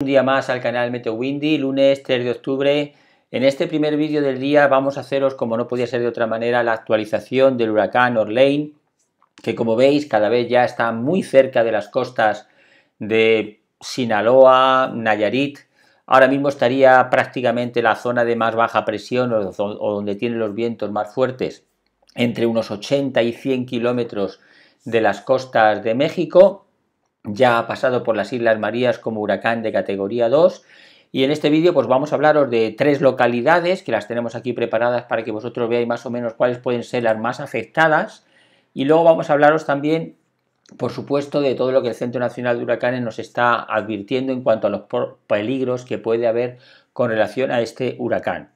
Un día más al canal Meteo Windy, lunes 3 de octubre. En este primer vídeo del día vamos a haceros, como no podía ser de otra manera, la actualización del huracán Orlane, que como veis cada vez ya está muy cerca de las costas de Sinaloa, Nayarit. Ahora mismo estaría prácticamente la zona de más baja presión o, donde tiene los vientos más fuertes, entre unos 80 y 100 kilómetros de las costas de México ya ha pasado por las Islas Marías como huracán de categoría 2. Y en este vídeo pues vamos a hablaros de tres localidades que las tenemos aquí preparadas para que vosotros veáis más o menos cuáles pueden ser las más afectadas. Y luego vamos a hablaros también, por supuesto, de todo lo que el Centro Nacional de Huracanes nos está advirtiendo en cuanto a los peligros que puede haber con relación a este huracán.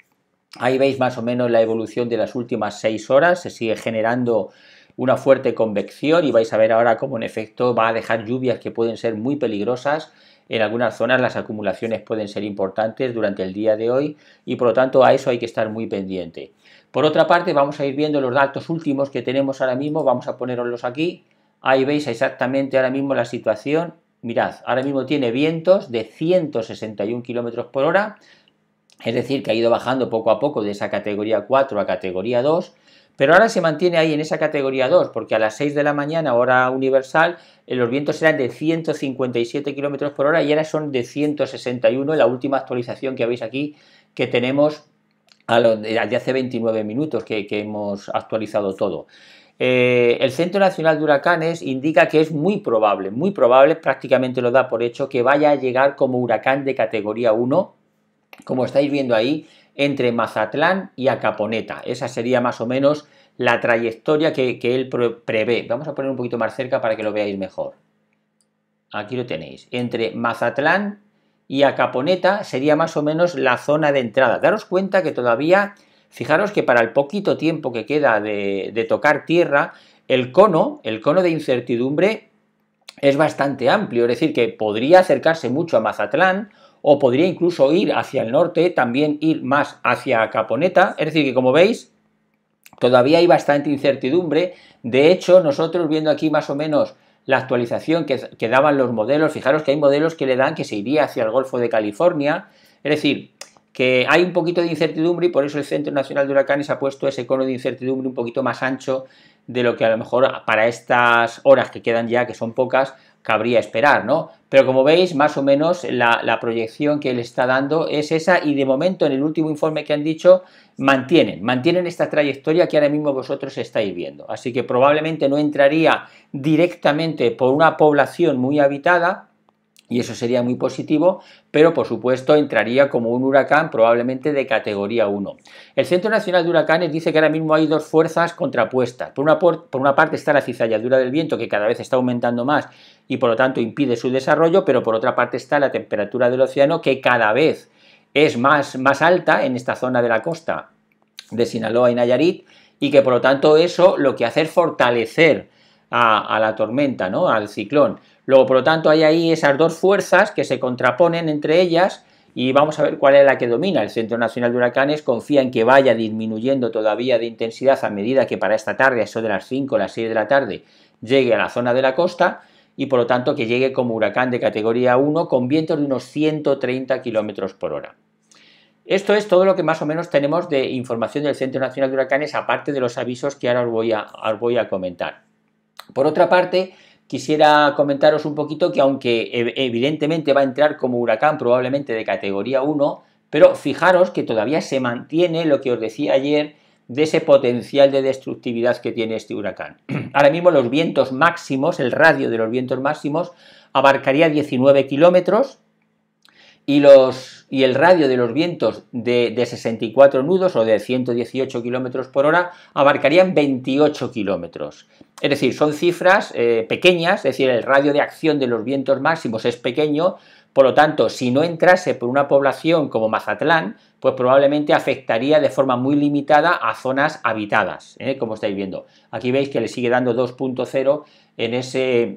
Ahí veis más o menos la evolución de las últimas seis horas, se sigue generando una fuerte convección y vais a ver ahora cómo en efecto va a dejar lluvias que pueden ser muy peligrosas. En algunas zonas las acumulaciones pueden ser importantes durante el día de hoy y por lo tanto a eso hay que estar muy pendiente. Por otra parte vamos a ir viendo los datos últimos que tenemos ahora mismo, vamos a ponerlos aquí. Ahí veis exactamente ahora mismo la situación. Mirad, ahora mismo tiene vientos de 161 km por hora, es decir, que ha ido bajando poco a poco de esa categoría 4 a categoría 2 pero ahora se mantiene ahí en esa categoría 2, porque a las 6 de la mañana, hora universal, eh, los vientos eran de 157 km por hora y ahora son de 161 la última actualización que veis aquí que tenemos a de hace 29 minutos que, hemos actualizado todo. Eh, el Centro Nacional de Huracanes indica que es muy probable, muy probable, prácticamente lo da por hecho, que vaya a llegar como huracán de categoría 1, como estáis viendo ahí, entre Mazatlán y Acaponeta. Esa sería más o menos la trayectoria que, él prevé. Vamos a poner un poquito más cerca para que lo veáis mejor. Aquí lo tenéis. Entre Mazatlán y Acaponeta sería más o menos la zona de entrada. Daros cuenta que todavía, fijaros que para el poquito tiempo que queda de, de tocar tierra, el cono, el cono de incertidumbre es bastante amplio, es decir, que podría acercarse mucho a Mazatlán o podría incluso ir hacia el norte, también ir más hacia Caponeta. Es decir, que como veis, todavía hay bastante incertidumbre. De hecho, nosotros viendo aquí más o menos la actualización que, daban los modelos, fijaros que hay modelos que le dan que se iría hacia el Golfo de California. Es decir, que hay un poquito de incertidumbre y por eso el Centro Nacional de Huracanes ha puesto ese cono de incertidumbre un poquito más ancho de lo que a lo mejor para estas horas que quedan ya, que son pocas, cabría esperar, ¿no? Pero como veis, más o menos la, proyección que él está dando es esa y de momento en el último informe que han dicho mantienen, mantienen esta trayectoria que ahora mismo vosotros estáis viendo. Así que probablemente no entraría directamente por una población muy habitada, y eso sería muy positivo, pero por supuesto entraría como un huracán probablemente de categoría 1. El Centro Nacional de Huracanes dice que ahora mismo hay dos fuerzas contrapuestas. Por una, una parte está la cizalladura del viento que cada vez está aumentando más y por lo tanto impide su desarrollo, pero por otra parte está la temperatura del océano que cada vez es más, más alta en esta zona de la costa de Sinaloa y Nayarit y que por lo tanto eso lo que hace es fortalecer a, la tormenta, ¿no? Al ciclón. Luego, por lo tanto, hay ahí esas dos fuerzas que se contraponen entre ellas y vamos a ver cuál es la que domina. El Centro Nacional de Huracanes confía en que vaya disminuyendo todavía de intensidad a medida que para esta tarde, a eso de las 5 o las 6 de la tarde, llegue a la zona de la costa y por lo tanto que llegue como huracán de categoría 1 con vientos de unos 130 kilómetros por hora. Esto es todo lo que más o menos tenemos de información del Centro Nacional de Huracanes, aparte de los avisos que ahora os voy a comentar. Por otra parte, quisiera comentaros un poquito que aunque evidentemente va a entrar como huracán probablemente de categoría 1, pero fijaros que todavía se mantiene lo que os decía ayer de ese potencial de destructividad que tiene este huracán. Ahora mismo los vientos máximos, el radio de los vientos máximos, abarcaría 19 kilómetros y los y el radio de los vientos de, 64 nudos o de 118 kilómetros por hora abarcarían 28 kilómetros. Es decir, son cifras eh, pequeñas, es decir, el radio de acción de los vientos máximos es pequeño, por lo tanto, si no entrase por una población como Mazatlán, pues probablemente afectaría de forma muy limitada a zonas habitadas, ¿eh? como estáis viendo. Aquí veis que le sigue dando 2.0 en ese,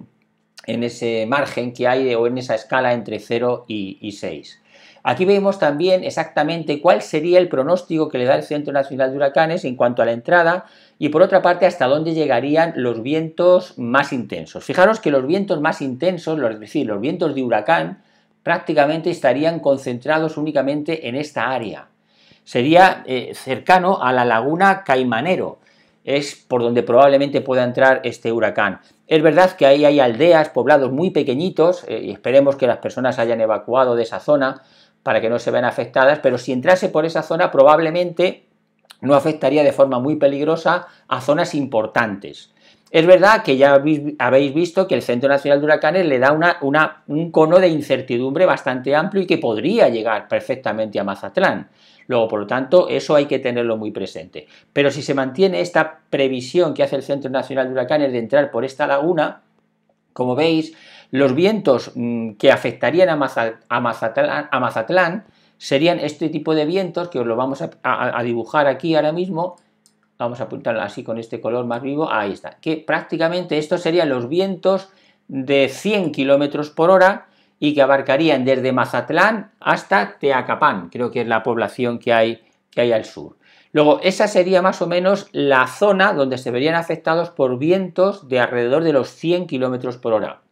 en ese margen que hay o en esa escala entre 0 y 6. Aquí vemos también exactamente cuál sería el pronóstico que le da el Centro Nacional de Huracanes en cuanto a la entrada y por otra parte hasta dónde llegarían los vientos más intensos. Fijaros que los vientos más intensos, es decir, los vientos de huracán, prácticamente estarían concentrados únicamente en esta área. Sería eh, cercano a la laguna Caimanero, es por donde probablemente pueda entrar este huracán. Es verdad que ahí hay aldeas, poblados muy pequeñitos, eh, y esperemos que las personas hayan evacuado de esa zona, para que no se vean afectadas, pero si entrase por esa zona probablemente no afectaría de forma muy peligrosa a zonas importantes. Es verdad que ya habéis visto que el Centro Nacional de Huracanes le da un cono de incertidumbre bastante amplio y que podría llegar perfectamente a Mazatlán. Luego, por lo tanto, eso hay que tenerlo muy presente. Pero si se mantiene esta previsión que hace el Centro Nacional de Huracanes de entrar por esta laguna, como veis, los vientos mm, que afectarían a, Mazatlán, serían este tipo de vientos que os lo vamos a, dibujar aquí ahora mismo. Vamos a apuntarlo así con este color más vivo. Ahí está. Que prácticamente estos serían los vientos de 100 kilómetros por hora y que abarcarían desde Mazatlán hasta Teacapán, creo que es la población que hay, que hay al sur. Luego, esa sería más o menos la zona donde se verían afectados por vientos de alrededor de los 100 km por hora.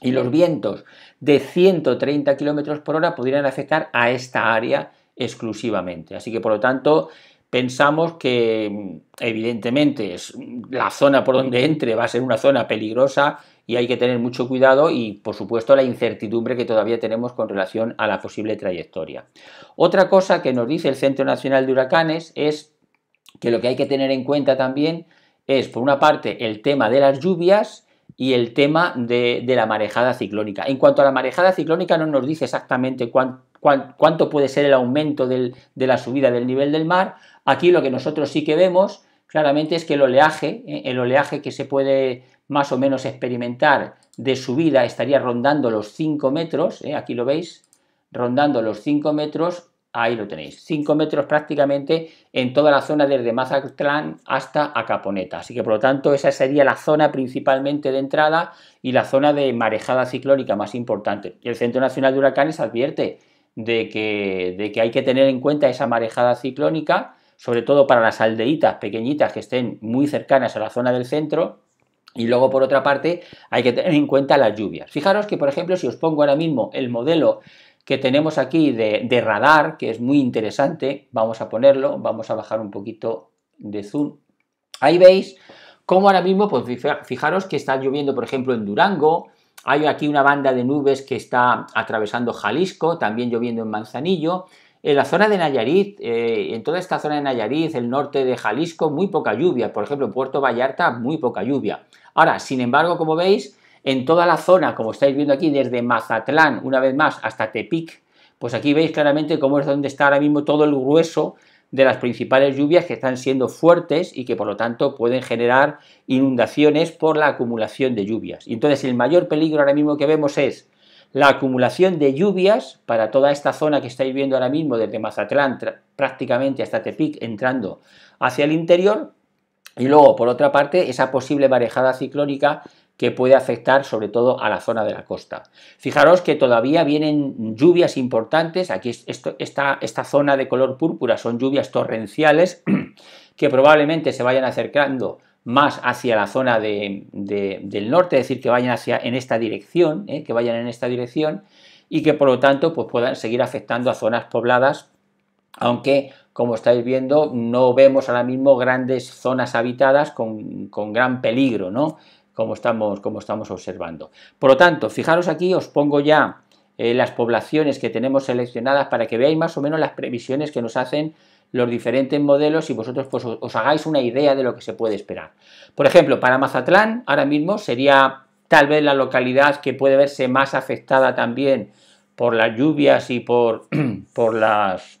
Y los vientos de 130 km por hora podrían afectar a esta área exclusivamente. Así que, por lo tanto, pensamos que mm, evidentemente es, la zona por donde entre va a ser una zona peligrosa y hay que tener mucho cuidado y, por supuesto, la incertidumbre que todavía tenemos con relación a la posible trayectoria. Otra cosa que nos dice el Centro Nacional de Huracanes es que lo que hay que tener en cuenta también es, por una parte, el tema de las lluvias, y el tema de, la marejada ciclónica. En cuanto a la marejada ciclónica, no nos dice exactamente cuánto puede ser el aumento de la subida del nivel del mar. Aquí lo que nosotros sí que vemos claramente es que el oleaje, eh, el oleaje que se puede más o menos experimentar de subida estaría rondando los 5 metros, eh, aquí lo veis, rondando los 5 metros, ahí lo tenéis, 5 metros prácticamente en toda la zona desde Mazatlán hasta Acaponeta, así que por lo tanto esa sería la zona principalmente de entrada y la zona de marejada ciclónica más importante. El Centro Nacional de Huracanes advierte de que, de que hay que tener en cuenta esa marejada ciclónica, sobre todo para las aldeitas pequeñitas que estén muy cercanas a la zona del centro. Y luego, por otra parte, hay que tener en cuenta las lluvias. Fijaros que, por ejemplo, si os pongo ahora mismo el modelo que tenemos aquí de, de radar, que es muy interesante, vamos a ponerlo, vamos a bajar un poquito de zoom. Ahí veis cómo ahora mismo, pues fijaros que está lloviendo, por ejemplo, en Durango, hay aquí una banda de nubes que está atravesando Jalisco, también lloviendo en Manzanillo. En la zona de Nayarit, eh, en toda esta zona de Nayarit, el norte de Jalisco, muy poca lluvia. Por ejemplo, en Puerto Vallarta, muy poca lluvia. Ahora, sin embargo, como veis, en toda la zona, como estáis viendo aquí, desde Mazatlán, una vez más, hasta Tepic, pues aquí veis claramente cómo es donde está ahora mismo todo el grueso de las principales lluvias que están siendo fuertes y que por lo tanto pueden generar inundaciones por la acumulación de lluvias. Y entonces el mayor peligro ahora mismo que vemos es la acumulación de lluvias para toda esta zona que estáis viendo ahora mismo, desde Mazatlán prácticamente hasta Tepic, entrando hacia el interior, y luego, por otra parte, esa posible marejada ciclónica que puede afectar sobre todo a la zona de la costa. Fijaros que todavía vienen lluvias importantes, aquí esto, esta, esta zona de color púrpura son lluvias torrenciales que probablemente se vayan acercando más hacia la zona del norte, es decir, que vayan hacia en esta dirección, ¿eh? que vayan en esta dirección y que por lo tanto pues, puedan seguir afectando a zonas pobladas, aunque como estáis viendo no vemos ahora mismo grandes zonas habitadas con, gran peligro, ¿no? Como estamos, como estamos observando. Por lo tanto, fijaros aquí, os pongo ya eh, las poblaciones que tenemos seleccionadas para que veáis más o menos las previsiones que nos hacen los diferentes modelos y vosotros pues, os hagáis una idea de lo que se puede esperar. Por ejemplo, para Mazatlán ahora mismo sería tal vez la localidad que puede verse más afectada también por las lluvias y por, por, las,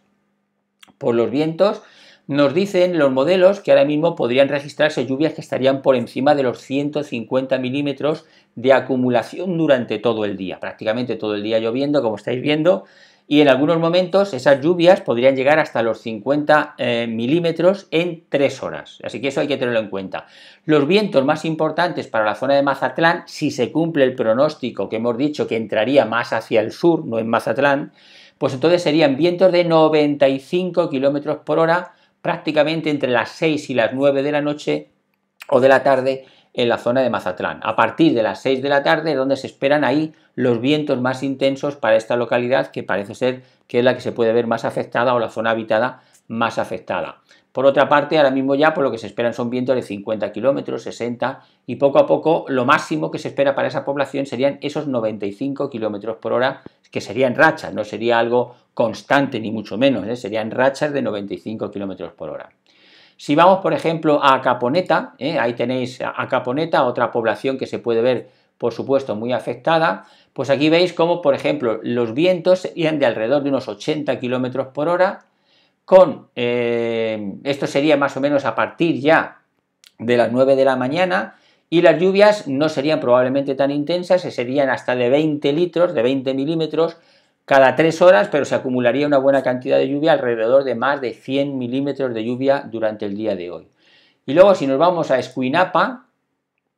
por los vientos. Nos dicen los modelos que ahora mismo podrían registrarse lluvias que estarían por encima de los 150 milímetros de acumulación durante todo el día, prácticamente todo el día lloviendo, como estáis viendo, y en algunos momentos esas lluvias podrían llegar hasta los 50 eh, milímetros en 3 horas. Así que eso hay que tenerlo en cuenta. Los vientos más importantes para la zona de Mazatlán, si se cumple el pronóstico que hemos dicho que entraría más hacia el sur, no en Mazatlán, pues entonces serían vientos de 95 kilómetros por hora prácticamente entre las 6 y las 9 de la noche o de la tarde en la zona de Mazatlán. A partir de las 6 de la tarde, donde se esperan ahí los vientos más intensos para esta localidad, que parece ser que es la que se puede ver más afectada o la zona habitada más afectada. Por otra parte, ahora mismo ya por lo que se esperan son vientos de 50 kilómetros, 60 y poco a poco lo máximo que se espera para esa población serían esos 95 kilómetros por hora, que serían rachas, no sería algo constante ni mucho menos, ¿eh? serían rachas de 95 kilómetros por hora. Si vamos, por ejemplo, a Caponeta, ¿eh? ahí tenéis a Caponeta, otra población que se puede ver, por supuesto, muy afectada, pues aquí veis cómo, por ejemplo, los vientos serían de alrededor de unos 80 kilómetros por hora, con, eh, esto sería más o menos a partir ya de las 9 de la mañana, y las lluvias no serían probablemente tan intensas, serían hasta de 20 litros, de 20 milímetros, cada tres horas, pero se acumularía una buena cantidad de lluvia, alrededor de más de 100 milímetros de lluvia durante el día de hoy. Y luego si nos vamos a Escuinapa,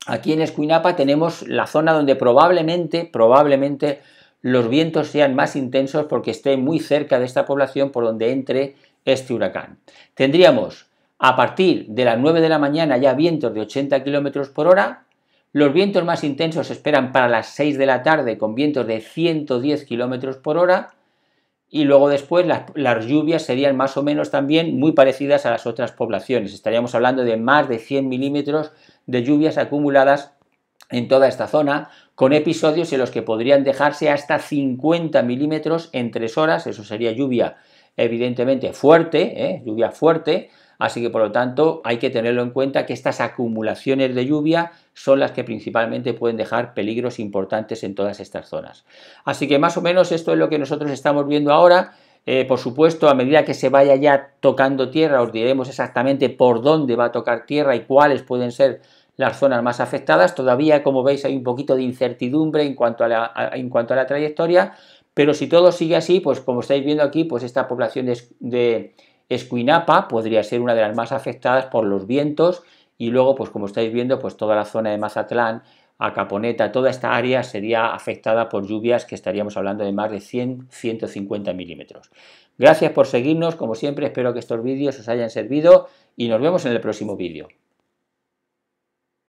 aquí en Escuinapa tenemos la zona donde probablemente, probablemente los vientos sean más intensos porque esté muy cerca de esta población por donde entre este huracán. Tendríamos a partir de las 9 de la mañana ya vientos de 80 kilómetros por hora, los vientos más intensos se esperan para las 6 de la tarde con vientos de 110 kilómetros por hora y luego después las, lluvias serían más o menos también muy parecidas a las otras poblaciones. Estaríamos hablando de más de 100 milímetros de lluvias acumuladas en toda esta zona, con episodios en los que podrían dejarse hasta 50 milímetros en tres horas. Eso sería lluvia evidentemente fuerte, ¿eh? lluvia fuerte, Así que por lo tanto hay que tenerlo en cuenta que estas acumulaciones de lluvia son las que principalmente pueden dejar peligros importantes en todas estas zonas. Así que más o menos esto es lo que nosotros estamos viendo ahora. Eh, por supuesto, a medida que se vaya ya tocando tierra, os diremos exactamente por dónde va a tocar tierra y cuáles pueden ser las zonas más afectadas. Todavía, como veis, hay un poquito de incertidumbre en cuanto a la, en cuanto a la trayectoria, pero si todo sigue así, pues como estáis viendo aquí, pues esta población de Escuinapa podría ser una de las más afectadas por los vientos y luego, pues como estáis viendo, pues toda la zona de Mazatlán, Acaponeta, toda esta área sería afectada por lluvias que estaríamos hablando de más de 100-150 milímetros. Gracias por seguirnos, como siempre espero que estos vídeos os hayan servido y nos vemos en el próximo vídeo.